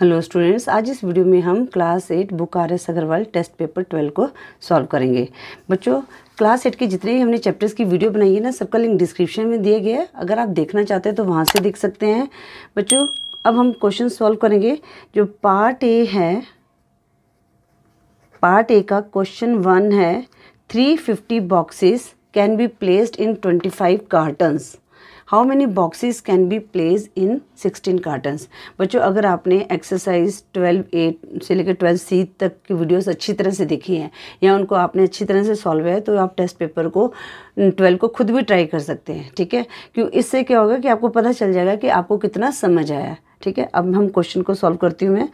Hello students आज इस video में हम class eight book R S Agarwal test paper twelve को सॉल्व करेंगे बच्चों क्लास एट के जितने भी हमने चैप्टर्स की वीडियो बनाई है ना सबका लिंक डिस्क्रिप्शन में दिया गया है अगर आप देखना चाहते हैं तो वहाँ से देख सकते हैं बच्चों अब हम क्वेश्चन सॉल्व करेंगे जो पार्ट ए है पार्ट ए का क्वेश्चन वन है three fifty boxes can be placed in twenty five how many boxes can be place in sixteen cartons बच्चों अगर आपने एक्सरसाइज ट्वेल्व एट से लेकर ट्वेल्व सी तक की वीडियोस अच्छी तरह से देखी हैं या उनको आपने अच्छी तरह से सॉल्व है तो आप टेस्ट पेपर को ट्वेल्व को खुद भी ट्राई कर सकते हैं ठीक है क्यों इससे क्या होगा कि आपको पता चल जाएगा कि आपको कितना समझ आया ठीक है अब हम क्वेश्चन को सॉल्व करती हूँ मैं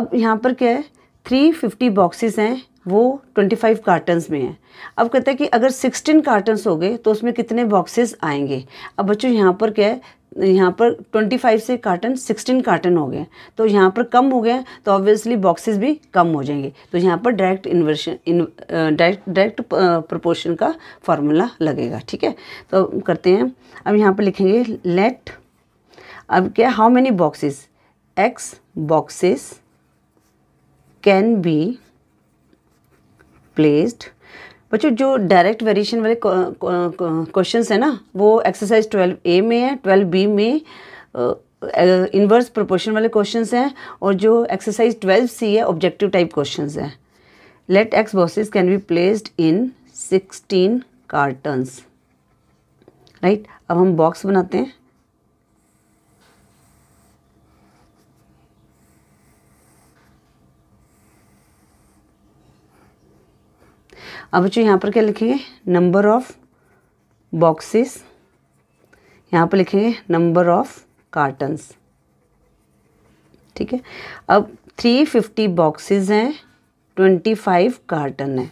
अब यहाँ पर क्या है थ्री फिफ्टी बॉक्सेस हैं वो 25 कार्टन्स में है अब कहते हैं कि अगर 16 कार्टन्स हो गए तो उसमें कितने बॉक्सेस आएंगे अब बच्चों यहाँ पर क्या है यहाँ पर 25 से कार्टन 16 कार्टन हो गए तो यहाँ पर कम हो गए तो ऑब्वियसली बॉक्सेस भी कम हो जाएंगे तो यहाँ पर direct inversion in direct direct proportion का फार्मूला लगेगा ठीक है तो करते हैं अब यहाँ पर लिखेंगे लेट अब क्या how many boxes X boxes can be placed बच्चों जो डायरेक्ट वेरिएशन वाले क्वेश्चंस हैं ना वो एक्सरसाइज ट्वेल्व ए में है ट्वेल्व बी में इन्वर्स प्रोपोर्शन वाले क्वेश्चंस हैं और जो एक्सरसाइज ट्वेल्व सी है ऑब्जेक्टिव टाइप क्वेश्चंस हैं let X boxes can be placed in sixteen cartons right अब हम बॉक्स बनाते हैं अब बच्चों यहाँ पर क्या लिखेंगे नंबर ऑफ बॉक्सेस यहाँ पर लिखेंगे नंबर ऑफ कार्टन्स ठीक है अब थ्री फिफ्टी बॉक्सेज हैं ट्वेंटी फाइव कार्टन है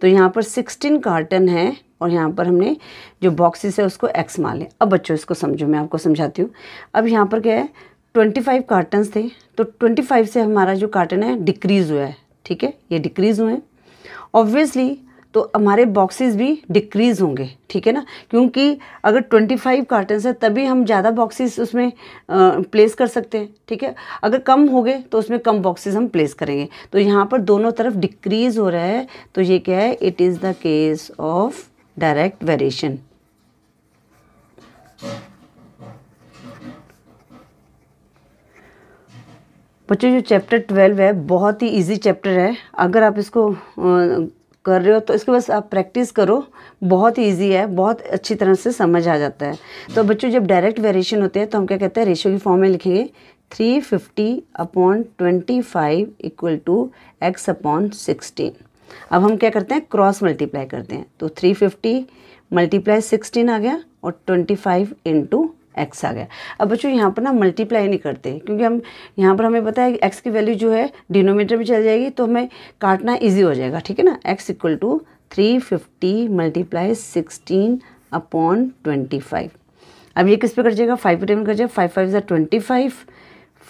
तो यहाँ पर सिक्सटीन कार्टन है और यहाँ पर हमने जो बॉक्सेस है उसको एक्स मान लें अब बच्चों इसको समझो मैं आपको समझाती हूँ अब यहाँ पर क्या है ट्वेंटी फाइव कार्टन्स थे तो ट्वेंटी फाइव से हमारा जो कार्टन है डिक्रीज़ हुआ है ठीक है ये डिक्रीज़ हुए हैं ऑब्वियसली तो हमारे बॉक्सेस भी डिक्रीज़ होंगे ठीक है ना क्योंकि अगर 25 कार्टन्स है तभी हम ज़्यादा बॉक्सेस उसमें प्लेस कर सकते हैं ठीक है अगर कम हो गए तो उसमें कम बॉक्सेस हम प्लेस करेंगे तो यहाँ पर दोनों तरफ डिक्रीज़ हो रहा है तो ये क्या है it is the case of direct variation बच्चों जो चैप्टर ट्वेल्व है बहुत ही इजी चैप्टर है अगर आप इसको कर रहे हो तो इसके बस आप प्रैक्टिस करो बहुत ईजी है बहुत अच्छी तरह से समझ आ जाता है तो बच्चों जब डायरेक्ट वेरिएशन होते हैं तो हम क्या कहते हैं रेशियो की फॉर्म में लिखेंगे three fifty upon twenty five equal to X upon sixteen अब हम क्या करते हैं क्रॉस मल्टीप्लाई करते हैं तो थ्री फिफ्टी मल्टीप्लाई सिक्सटीन आ गया और ट्वेंटी फाइव इंटू एक्स आ गया अब बच्चों यहाँ पर ना मल्टीप्लाई नहीं करते क्योंकि हम यहाँ पर हमें पता है कि एक्स की वैल्यू जो है डिनोमीटर में चल जाएगी तो हमें काटना ईजी हो जाएगा ठीक है ना X equal to three fifty multiply sixteen upon twenty five अब ये किस पे कट जाएगा फाइव पे टेबल कट जाएगा फाइव फाइव ज़ा ट्वेंटी फाइव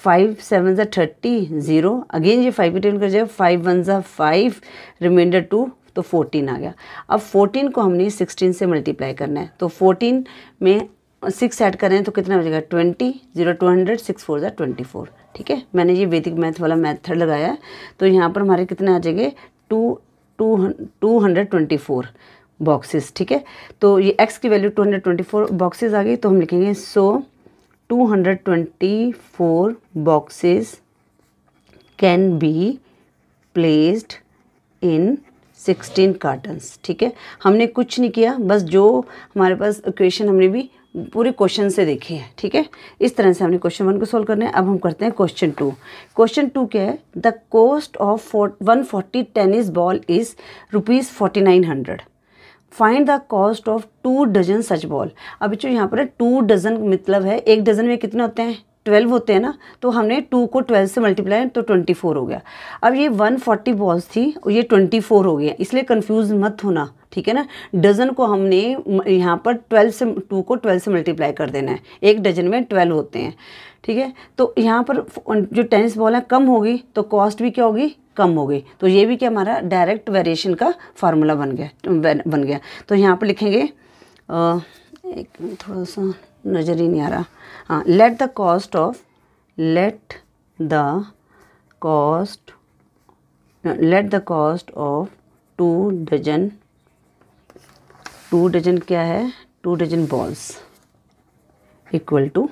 फाइव सेवन ज़ा थर्टी ज़ीरो अगेन ये फाइव पे टेबल कट जाएगा फाइव वन ज़ा फाइव रिमाइंडर टू तो फोर्टीन आ गया अब फोर्टीन को हमने सिक्सटीन से मल्टीप्लाई करना है तो फोर्टीन में सिक्स ऐड करें तो कितना हो जाएगा twenty zero two hundred six four जै ट्वेंटी फोर ठीक है मैंने ये वैदिक मैथ वाला मैथड लगाया है तो यहाँ पर हमारे कितने आ जाएंगे two two two hundred twenty four boxes ठीक है तो ये एक्स की value two hundred twenty four boxes आ गई तो हम लिखेंगे so two hundred twenty four boxes can be placed in sixteen cartons ठीक है हमने कुछ नहीं किया बस जो हमारे पास इक्वेशन हमने भी पूरे क्वेश्चन से देखी है ठीक है इस तरह से हमने क्वेश्चन वन को सॉल्व करना है अब हम करते हैं क्वेश्चन टू क्वेश्चन टू क्या है the cost of one forty tennis ball is rupees forty nine hundred find the cost of two dozen such ball अब जो यहाँ पर टू डजन मतलब है एक डजन में कितने होते हैं ट्वेल्व होते हैं ना तो हमने टू को ट्वेल्व से मल्टीप्लाई तो ट्वेंटी फोर हो गया अब ये वन फोर्टी बॉल्स थी और ये ट्वेंटी फोर हो गया इसलिए कंफ्यूज मत होना ठीक है ना डजन को हमने यहाँ पर ट्वेल्व से टू को ट्वेल्व से मल्टीप्लाई कर देना है एक डजन में ट्वेल्व होते हैं ठीक है तो यहाँ पर जो टेनिस बॉल है कम होगी तो कॉस्ट भी क्या होगी कम हो गई तो ये भी क्या हमारा डायरेक्ट वेरिएशन का फार्मूला बन गया बन गया तो यहाँ पर लिखेंगे आ, एक थोड़ा सा नज़र ही नहीं आ रहा हाँ let the cost of let the cost let the cost of two dozen two dozen क्या है two dozen balls equal to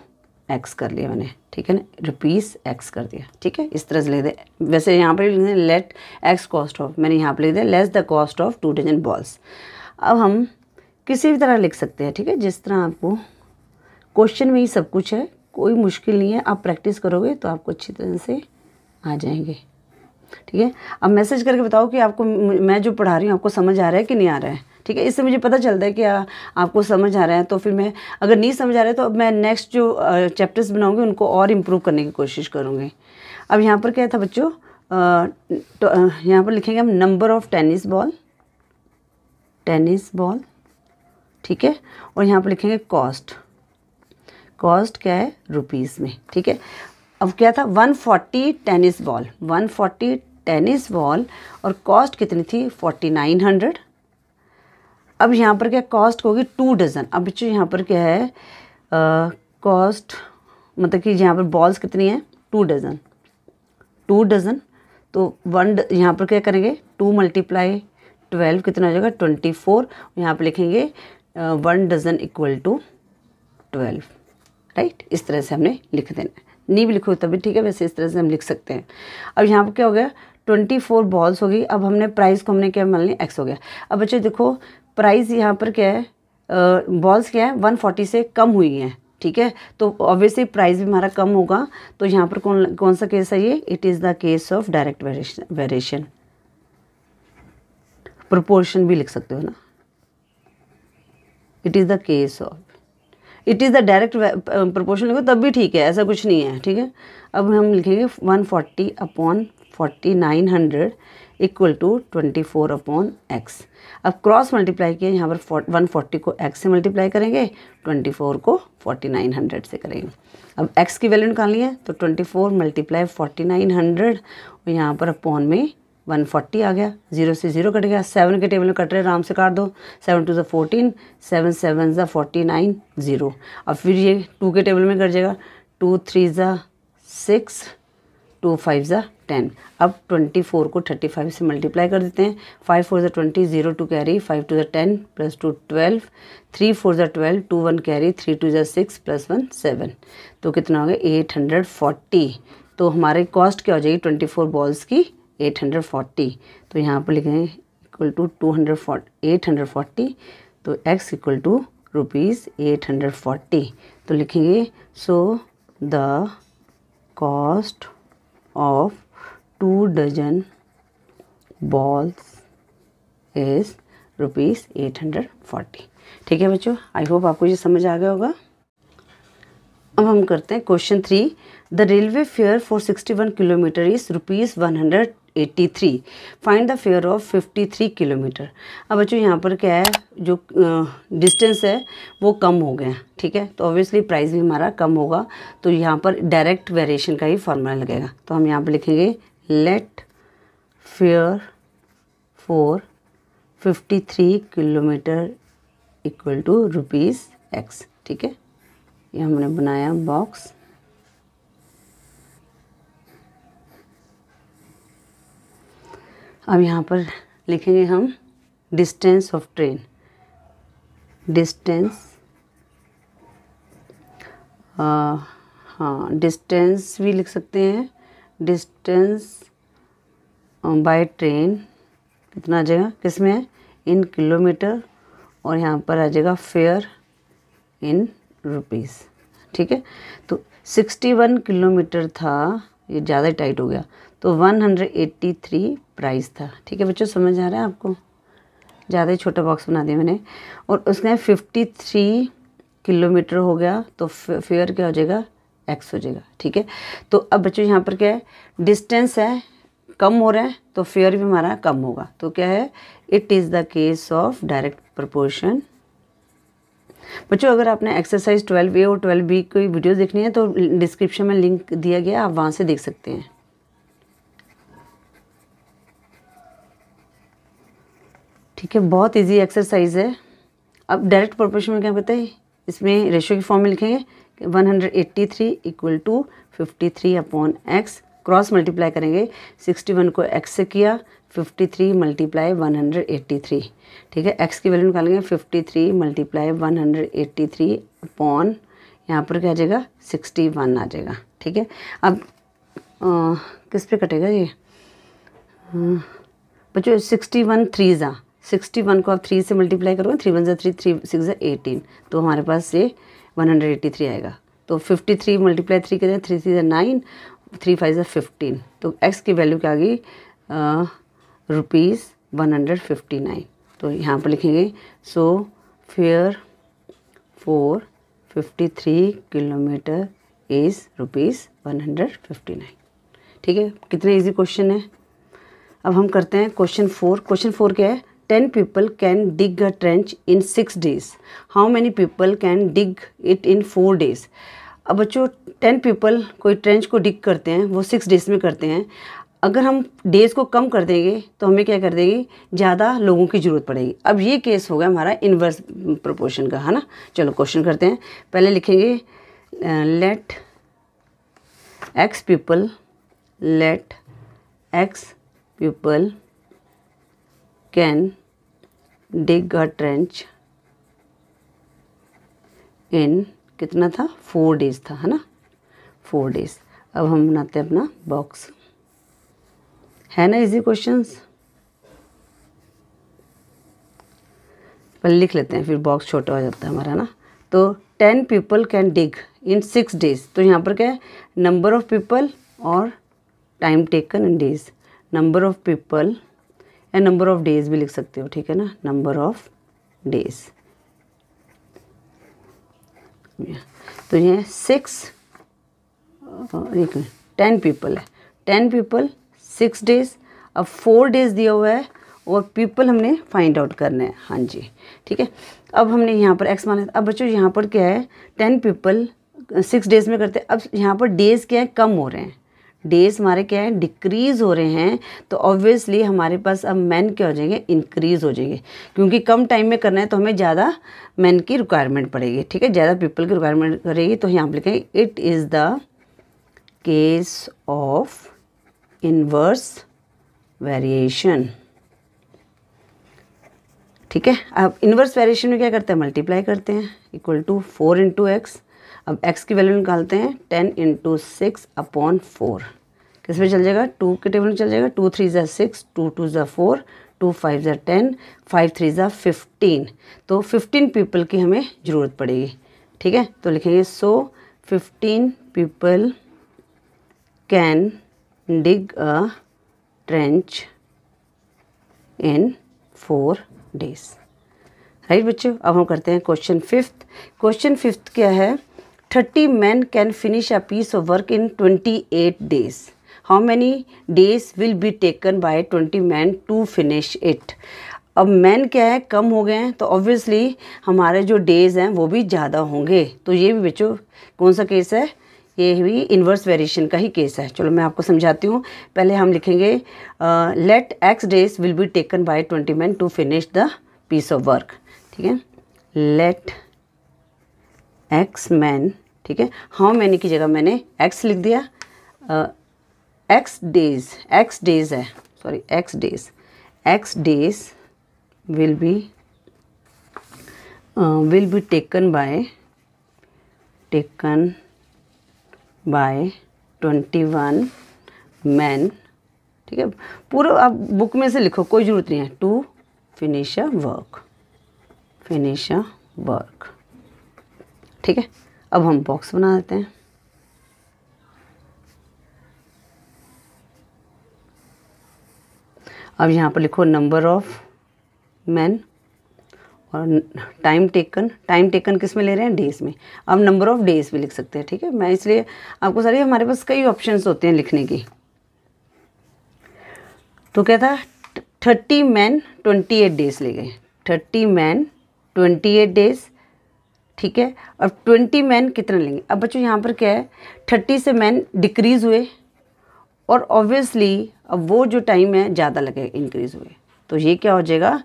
X कर लिया मैंने ठीक है ना रुपीज़ एक्स कर दिया ठीक है इस तरह से लिख दे वैसे यहाँ पर लिख दें लेट एक्स कॉस्ट ऑफ मैंने यहाँ पर लिख दिया less the cost of two dozen balls अब हम किसी भी तरह लिख सकते हैं ठीक है जिस तरह आपको क्वेश्चन में ही सब कुछ है कोई मुश्किल नहीं है आप प्रैक्टिस करोगे तो आपको अच्छी तरह से आ जाएंगे ठीक है अब मैसेज करके बताओ कि आपको मैं जो पढ़ा रही हूँ आपको समझ आ रहा है कि नहीं आ रहा है ठीक है इससे मुझे पता चलता है कि आ, आपको समझ आ रहा है तो फिर मैं अगर नहीं समझ आ रहा है तो अब मैं नेक्स्ट जो चैप्टर्स बनाऊँगी उनको और इम्प्रूव करने की कोशिश करूँगी अब यहाँ पर क्या था बच्चों तो, यहाँ पर लिखेंगे हम number of tennis ball tennis ball ठीक है और यहाँ पर लिखेंगे कॉस्ट कॉस्ट क्या है रुपीज़ में ठीक है अब क्या था 140 टेनिस बॉल 140 टेनिस बॉल और कॉस्ट कितनी थी 4900 अब यहाँ पर क्या कॉस्ट होगी टू डज़न अब बच्चों यहाँ पर क्या है कॉस्ट मतलब कि यहाँ पर बॉल्स कितनी हैं टू डज़न टू डज़न तो वन यहाँ पर क्या करेंगे टू मल्टीप्लाई ट्वेल्व कितना हो जाएगा ट्वेंटी फोर यहाँ पर लिखेंगे one dozen equal to twelve right इस तरह से हमने लिख देना है भी लिखो तभी तो ठीक है वैसे इस तरह से हम लिख सकते हैं अब यहाँ पर क्या हो गया ट्वेंटी फोर बॉल्स होगी अब हमने प्राइस को हमने क्या मान लिया एक्स हो गया अब बच्चे देखो प्राइस यहाँ पर क्या है बॉल्स क्या है वन फोर्टी से कम हुई हैं ठीक है तो ऑब्वियसली प्राइस भी हमारा कम होगा तो यहाँ पर कौन कौन सा केस है ये it is the case of direct variation variation proportion भी लिख सकते हो ना it is the case of it is the direct proportion लिखो तब भी ठीक है ऐसा कुछ नहीं है ठीक है अब हम लिखेंगे one forty upon forty nine hundred equal to twenty four upon X अब क्रॉस मल्टीप्लाई किया यहाँ पर वन फोर्टी को एक्स से मल्टीप्लाई करेंगे ट्वेंटी फोर को फोर्टी नाइन हंड्रेड से करेंगे अब एक्स की वैल्यू निकालनी है तो twenty four multiply forty nine hundred और यहाँ पर अपॉन में वन फोर्टी आ गया जीरो से जीरो कट गया सेवन के टेबल में कट रहे आराम से काट दो सेवन टू ज़ा फोर्टीन सेवन सेवन ज़ा फोर्टी नाइन ज़ीरो अब फिर ये टू के टेबल में कट जाएगा टू थ्री ज़ा सिक्स टू फाइव ज़ा टेन अब ट्वेंटी फोर को थर्टी फाइव से मल्टीप्लाई कर देते हैं फाइव फोर ज़ा twenty zero two carry five two ज़ा ten plus two twelve three four ज़ा twelve two one carry three two ज़ा सिक्स प्लस वन सेवन तो कितना हो गया एट हंड्रेड फोर्टी तो हमारे कॉस्ट क्या हो जाएगी ट्वेंटी फोर बॉल्स की एट हंड्रेड फोर्टी तो यहाँ पर लिखेंगे equal to two hundred forty eight hundred forty तो X equal to rupees eight hundred forty तो लिखेंगे so the cost of two dozen balls is rupees eight hundred forty ठीक है बच्चों आई होप आपको ये समझ आ गया होगा अब हम करते हैं question three the railway fare for sixty one kilometre is rupees one hundred 83 find the fare of 53 kilometre अब बच्चों यहाँ पर क्या है जो डिस्टेंस है वो कम हो गया ठीक है तो ऑब्वियसली प्राइस भी हमारा कम होगा तो यहाँ पर डायरेक्ट वेरिएशन का ही फॉर्मूला लगेगा तो हम यहाँ पर लिखेंगे let fare for fifty three kilometre equal to rupees X ठीक है ये हमने बनाया बॉक्स अब यहाँ पर लिखेंगे हम डिस्टेंस ऑफ ट्रेन डिस्टेंस हाँ डिस्टेंस भी लिख सकते हैं डिस्टेंस बाय ट्रेन कितना आ जाएगा किस में इन किलोमीटर और यहाँ पर आ जाएगा फेयर इन रुपीज़ ठीक है तो सिक्सटी वन किलोमीटर था ये ज़्यादा टाइट हो गया तो 183 प्राइस था ठीक है बच्चों समझ आ रहा है आपको ज़्यादा ही छोटा बॉक्स बना दिया मैंने और उसने 53 किलोमीटर हो गया तो फेयर क्या हो जाएगा एक्स हो जाएगा ठीक है तो अब बच्चों यहाँ पर क्या है डिस्टेंस है कम हो रहा है तो फेयर भी हमारा कम होगा तो क्या है it is the case of direct proportion बच्चों अगर आपने एक्सरसाइज 12 ए और 12 बी कोई वीडियो देखनी है तो डिस्क्रिप्शन में लिंक दिया गया आप वहाँ से देख सकते हैं ठीक है बहुत इजी एक्सरसाइज है अब डायरेक्ट प्रोपोर्शन में क्या पता इसमें रेशियो की फॉर्म में लिखेंगे one hundred eighty three equal to fifty three upon x cross multiply करेंगे सिक्सटी वन को एक्स से किया fifty three multiply one hundred eighty three ठीक है एक्स की वैल्यू निकालेंगे fifty three multiply one hundred eighty three upon यहाँ पर क्या आ जाएगा सिक्सटी वन आ जाएगा ठीक है अब आ, किस पे कटेगा ये बच्चों सिक्सटी वन थ्री ज़ा सिक्सटी वन को आप थ्री से मल्टीप्लाई करोगे थ्री वन ज़ा थ्री थ्री सिक्स ज़ा एटीन तो हमारे पास ये वन हंड्रेड एट्टी थ्री आएगा तो फिफ्टी थ्री मल्टीप्लाई थ्री के थ्री थ्री ज़ा नाइन थ्री फाइव ज़ा फिफ्टीन तो एक्स की वैल्यू क्या आ गई rupees one hundred fifty nine तो यहाँ पर लिखेंगे so fare for fifty three kilometre is rupees one hundred fifty nine ठीक है कितने इजी क्वेश्चन है अब हम करते हैं क्वेश्चन फोर क्वेश्चन फोर क्या है ten people can dig a trench in six days how many people can dig it in four days अब बच्चों टेन पीपल कोई ट्रेंच को डिग करते हैं वो सिक्स डेज में करते हैं अगर हम डेज़ को कम कर देंगे तो हमें क्या कर देगी ज़्यादा लोगों की ज़रूरत पड़ेगी अब ये केस होगा हमारा इन्वर्स प्रोपोर्शन का है ना चलो क्वेश्चन करते हैं पहले लिखेंगे let x people let x people can dig a trench in कितना था फोर डेज था है ना फोर डेज अब हम बनाते हैं अपना बॉक्स है ना इजी क्वेश्चंस पहले लिख लेते हैं फिर बॉक्स छोटा हो जाता है हमारा ना तो ten people can dig in six days तो यहाँ पर क्या है नंबर ऑफ पीपल और time taken in days number of people या नंबर ऑफ़ डेज़ भी लिख सकते हो ठीक है ना नंबर ऑफ़ डेज़ तो ये सिक्स एक मिनट टेन पीपल है टेन पीपल सिक्स डेज़ अब फोर डेज़ दिया हुआ है और पीपल हमने फाइंड आउट करने है हाँ जी ठीक है अब हमने यहाँ पर एक्स माना अब बच्चों यहाँ पर क्या है टेन पीपल सिक्स डेज़ में करते हैं अब यहाँ पर डेज़ क्या है कम हो रहे हैं डेज हमारे क्या है डिक्रीज़ हो रहे हैं तो ऑब्वियसली हमारे पास अब मैन क्या हो जाएंगे इंक्रीज़ हो जाएंगे क्योंकि कम टाइम में करना है तो हमें ज़्यादा मैन की रिक्वायरमेंट पड़ेगी ठीक है ज़्यादा पीपल की रिक्वायरमेंट करेगी तो यहाँ पर लिखेंगे it is the case of inverse variation ठीक है अब इनवर्स वेरिएशन में क्या करते हैं मल्टीप्लाई करते हैं equal to four into x अब x की वैल्यू निकालते हैं ten into six upon four किस में चल जाएगा टू के टेबल में चल जाएगा टू थ्री ज़ा सिक्स टू टू ज़ा फोर टू फाइव ज़ा टेन फाइव थ्री ज़ा फिफ्टीन तो फिफ्टीन पीपल की हमें ज़रूरत पड़ेगी ठीक है तो लिखेंगे so fifteen people can dig a trench in four days right बच्चों अब हम करते हैं क्वेश्चन फिफ्थ क्वेश्चन फिफ्थ क्या है thirty man can finish a piece of work in twenty eight days how many days will be taken by twenty man to finish it अब man क्या है कम हो गए हैं तो ऑब्वियसली हमारे जो डेज़ हैं वो भी ज़्यादा होंगे तो ये भी बच्चों कौन सा केस है ये भी इन्वर्स वेरिएशन का ही केस है चलो मैं आपको समझाती हूँ पहले हम लिखेंगे let x days will be taken by twenty man to finish the piece of work ठीक है लेट एक्स मैन ठीक है हाउ मैनी की जगह मैंने एक्स लिख दिया एक्स डेज एक्स डेज है sorry x days x days will be will be taken by taken by twenty one man ठीक है पूरा आप बुक में से लिखो कोई ज़रूरत नहीं है to finish a work finish a work ठीक है अब हम बॉक्स बना देते हैं अब यहाँ पर लिखो नंबर ऑफ मैन और टाइम टेकन टाइम टेकन किस में ले रहे हैं डेज में अब नंबर ऑफ़ डेज भी लिख सकते हैं ठीक है मैं इसलिए आपको सारी हमारे पास कई ऑप्शंस होते हैं लिखने की तो क्या था thirty man twenty eight days ले गए thirty man twenty eight days ठीक है और ट्वेंटी मैन कितना लेंगे अब बच्चों यहाँ पर क्या है थर्टी से मैन डिक्रीज़ हुए और ऑब्वियसली अब वो जो टाइम है ज़्यादा लगेगा इंक्रीज़ हुए तो ये क्या हो जाएगा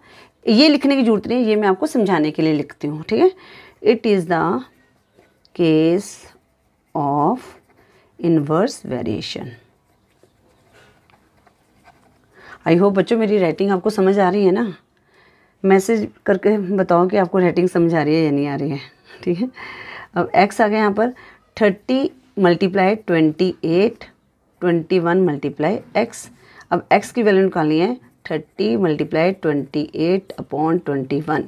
ये लिखने की ज़रूरत नहीं है ये मैं आपको समझाने के लिए लिखती हूँ ठीक है it is the case of inverse variation I hope बच्चों मेरी राइटिंग आपको समझ आ रही है ना मैसेज करके बताओ कि आपको राइटिंग समझ आ रही है या नहीं आ रही है ठीक है अब एक्स आ गया यहाँ पर thirty multiply twenty eight twenty one multiply x अब एक्स की वैल्यू निकालनी है thirty multiply twenty eight upon twenty one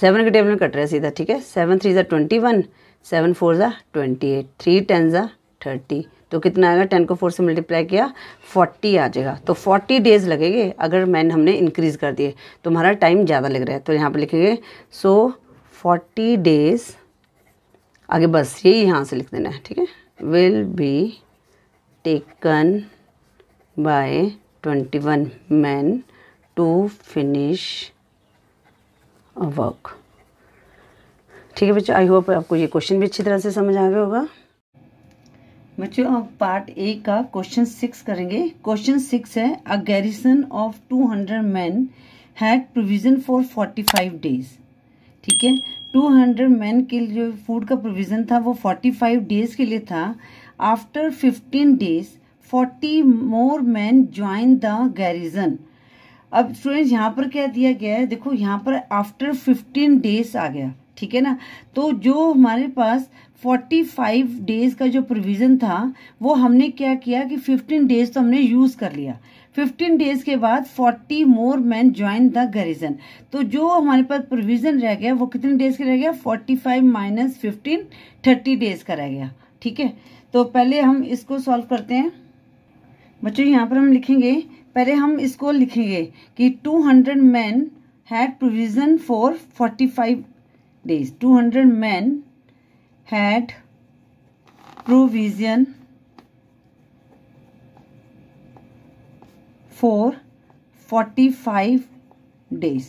seven के टेबल में कट रहा है सीधा ठीक है सेवन थ्री ज़ा ट्वेंटी वन सेवन फोर ज़ा ट्वेंटी एट थ्री टेन ज़ा थर्टी तो कितना आएगा टेन को फोर से मल्टीप्लाई किया फोर्टी आ जाएगा तो फोर्टी डेज़ लगेंगे अगर मैन हमने इंक्रीज़ कर दिए तो हमारा टाइम ज़्यादा लग रहा है तो यहाँ पर लिखेंगे सो so, फोर्टी डेज आगे बस ये यहाँ से लिख देना है ठीक है will be taken by twenty one man to finish work ठीक है बच्चों आई होप आपको ये क्वेश्चन भी अच्छी तरह से समझ आ गया होगा बच्चों अब पार्ट ए का क्वेश्चन सिक्स करेंगे क्वेश्चन सिक्स है a garrison of two hundred man had provision for forty five days ठीक है 200 मैन के लिए जो फूड का प्रोविज़न था वो 45 डेज के लिए था after 15 days 40 more man join the garrison अब स्टूडेंट्स यहाँ पर क्या दिया गया है देखो यहाँ पर आफ्टर 15 डेज आ गया ठीक है ना तो जो हमारे पास 45 डेज का जो प्रोविज़न था वो हमने क्या किया कि 15 डेज तो हमने यूज़ कर लिया 15 डेज के बाद 40 more man join the garrison तो जो हमारे पास प्रोविजन रह गया वो कितने डेज का रह गया 45 माइनस फिफ्टीन थर्टी डेज का रह गया ठीक है तो पहले हम इसको सॉल्व करते हैं बच्चों यहाँ पर हम लिखेंगे पहले हम इसको लिखेंगे कि 200 man had provision for 45 days two hundred man had provision for forty five days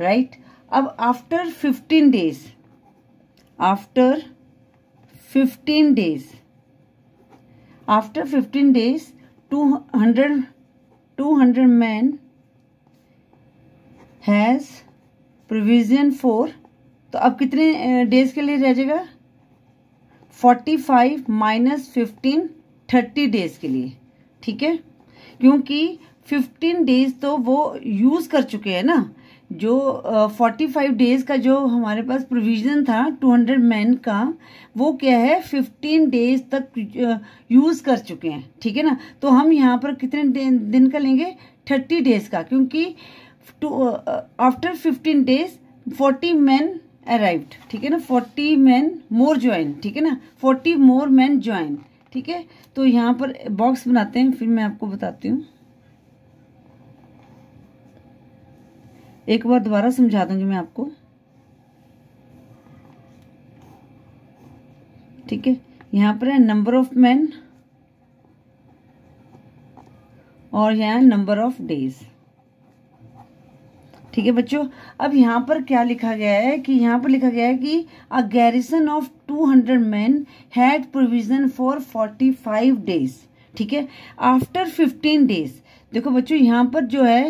right अब after fifteen days after fifteen days after fifteen days two hundred two hundred man has provision for तो अब कितने days के लिए रह जाएगा forty five minus fifteen thirty days के लिए ठीक है क्योंकि फिफ्टीन डेज तो वो यूज़ कर चुके हैं ना जो फोर्टी फाइव डेज का जो हमारे पास प्रोविज़न था टू हंड्रेड मैन का वो क्या है फिफ्टीन डेज तक यूज़ कर चुके हैं ठीक है ना तो हम यहाँ पर कितने दिन, का लेंगे थर्टी डेज का क्योंकि after fifteen days forty man arrived ठीक है ना फोर्टी मैन मोर ज्वाइन ठीक है ना फोर्टी मोर मैन ज्वाइन ठीक है तो यहाँ पर बॉक्स बनाते हैं फिर मैं आपको बताती हूँ एक बार दोबारा समझा दूंगी मैं आपको ठीक है यहाँ पर है नंबर ऑफ मैन और यहाँ नंबर ऑफ डेज ठीक है बच्चों अब यहाँ पर क्या लिखा गया है कि यहाँ पर लिखा गया है कि a garrison of two hundred man had provision for forty five days ठीक है आफ्टर फिफ्टीन डेज देखो बच्चों यहाँ पर जो है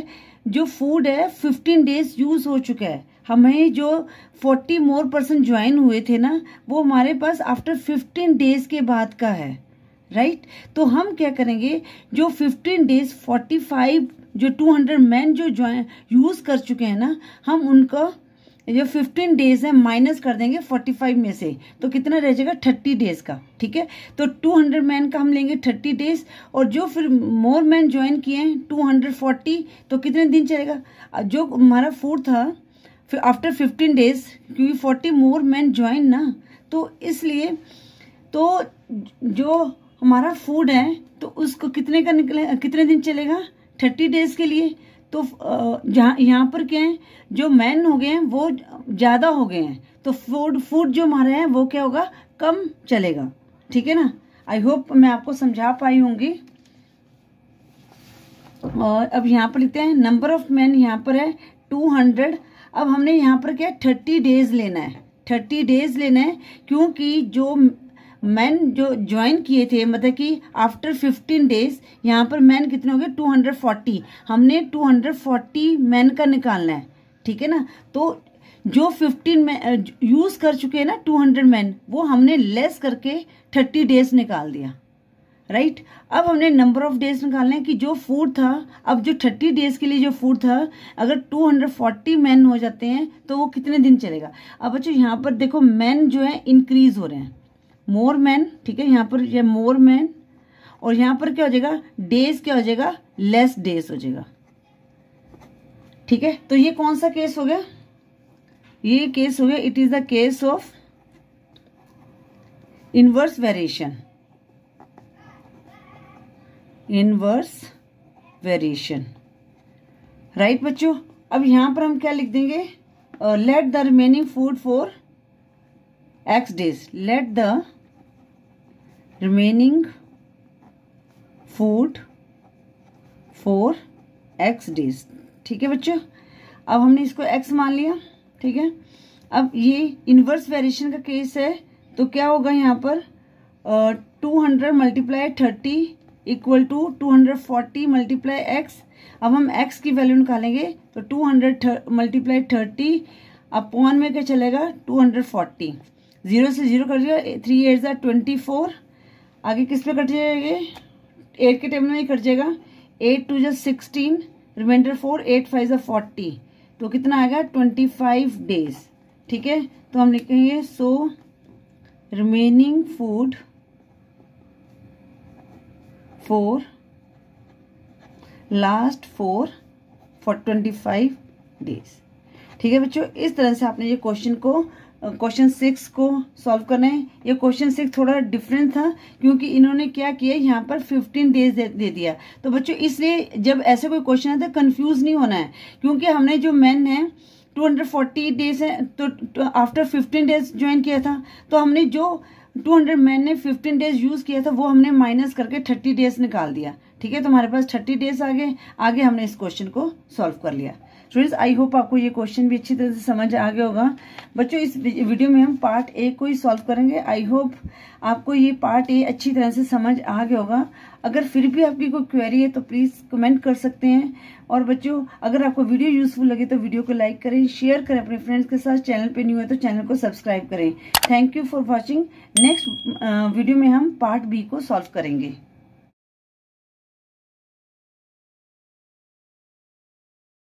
जो फूड है फिफ्टीन डेज यूज हो चुका है हमें जो फोर्टी मोर पर्सन ज्वाइन हुए थे ना वो हमारे पास आफ्टर फिफ्टीन डेज के बाद का है राइट right? तो हम क्या करेंगे जो फिफ्टीन डेज फोर्टी फाइव जो टू हंड्रेड मैन जो ज्वाइन यूज कर चुके हैं ना हम उनका जो 15 डेज है माइनस कर देंगे फोर्टी फाइव में से तो कितना रह जाएगा थर्टी डेज का ठीक है तो टू हंड्रेड मैन का हम लेंगे थर्टी डेज और जो फिर मोर मैन ज्वाइन किए हैं टू हंड्रेड फोर्टी तो कितने दिन चलेगा जो हमारा फूड था फिर आफ्टर फिफ्टीन डेज क्योंकि फोर्टी मोर मैन ज्वाइन ना तो इसलिए तो जो हमारा फूड है तो उसको कितने का निकले कितने दिन चलेगा थर्टी डेज के लिए तो जहाँ यहाँ पर क्या है जो मैन हो गए हैं वो ज़्यादा हो गए हैं तो फूड फूड जो हमारे हैं वो क्या होगा कम चलेगा ठीक है ना आई होप मैं आपको समझा पाई होंगी और अब यहाँ पर लिखते हैं नंबर ऑफ मैन यहाँ पर है टू हंड्रेड अब हमने यहाँ पर क्या है थर्टी डेज लेना है थर्टी डेज लेना है क्योंकि जो मैन जो ज्वाइन किए थे मतलब कि आफ्टर फिफ्टीन डेज यहाँ पर मैन कितने हो गए टू हंड्रेड फोर्टी हमने टू हंड्रेड फोर्टी मैन का निकालना है ठीक है ना तो जो फिफ्टीन मैन यूज़ कर चुके हैं ना टू हंड्रेड मैन वो हमने लेस करके थर्टी डेज निकाल दिया राइट right? अब हमने नंबर ऑफ डेज निकालना है कि जो फूड था अब जो थर्टी डेज के लिए जो फूड था अगर टू हंड्रेड फोर्टी मैन हो जाते हैं तो वो कितने दिन चलेगा अब अच्छा यहाँ पर देखो मैन जो है इंक्रीज हो रहे हैं मोर मैन ठीक है यहाँ पर यह मोर मैन और यहाँ पर क्या हो जाएगा डेज क्या हो जाएगा लेस डेज हो जाएगा ठीक है तो ये कौन सा केस हो गया ये केस हो गया it is the case of inverse variation inverse variation right बच्चों अब यहां पर हम क्या लिख देंगे let the remaining food for x days let the remaining food for x days ठीक है बच्चों अब हमने इसको x मान लिया ठीक है अब ये इनवर्स वेरिएशन का केस है तो क्या होगा यहाँ पर two hundred multiply thirty equal to two hundred forty multiply x अब हम एक्स की वैल्यू निकालेंगे तो टू हंड्रेड मल्टीप्लाई थर्टी अब अपॉन में क्या चलेगा टू हंड्रेड फोर्टी जीरो से जीरो कर दिया थ्री एट ज़ा ट्वेंटी फोर आगे किस पे कट जाएगा एट के टेबल में ही कट जाएगा एट टू जो sixteen reminder four eight five जो फोर्टी तो कितना आएगा ट्वेंटी फाइव डेज ठीक है तो हम लिखेंगे so remaining food for last for for twenty five days ठीक है बच्चों इस तरह से आपने ये क्वेश्चन को क्वेश्चन सिक्स को सॉल्व करना है ये क्वेश्चन सिक्स थोड़ा डिफरेंट था क्योंकि इन्होंने क्या किया यहाँ पर फिफ्टीन डेज दे, दे दिया तो बच्चों इसलिए जब ऐसे कोई क्वेश्चन आता तो कन्फ्यूज नहीं होना है क्योंकि हमने जो मैन है 240 डेज है तो आफ्टर 15 डेज ज्वाइन किया था तो हमने जो 200 मैन ने फिफ्टीन डेज यूज़ किया था वो हमने माइनस करके 30 डेज निकाल दिया ठीक है तो हमारे पास 30 डेज आ गए आगे हमने इस क्वेश्चन को सॉल्व कर लिया स्टूडेंट्स आई होप आपको ये क्वेश्चन भी अच्छी तरह से समझ आ गया होगा बच्चों इस वीडियो में हम पार्ट ए को ही सॉल्व करेंगे आई होप आपको ये पार्ट ए अच्छी तरह से समझ आ गया होगा अगर फिर भी आपकी कोई क्वेरी है तो प्लीज़ कमेंट कर सकते हैं और बच्चों अगर आपको वीडियो यूजफुल लगे तो वीडियो को लाइक करें शेयर करें अपने फ्रेंड्स के साथ चैनल पे न्यू है तो चैनल को सब्सक्राइब करें thank you for watching next video में हम पार्ट बी को सॉल्व करेंगे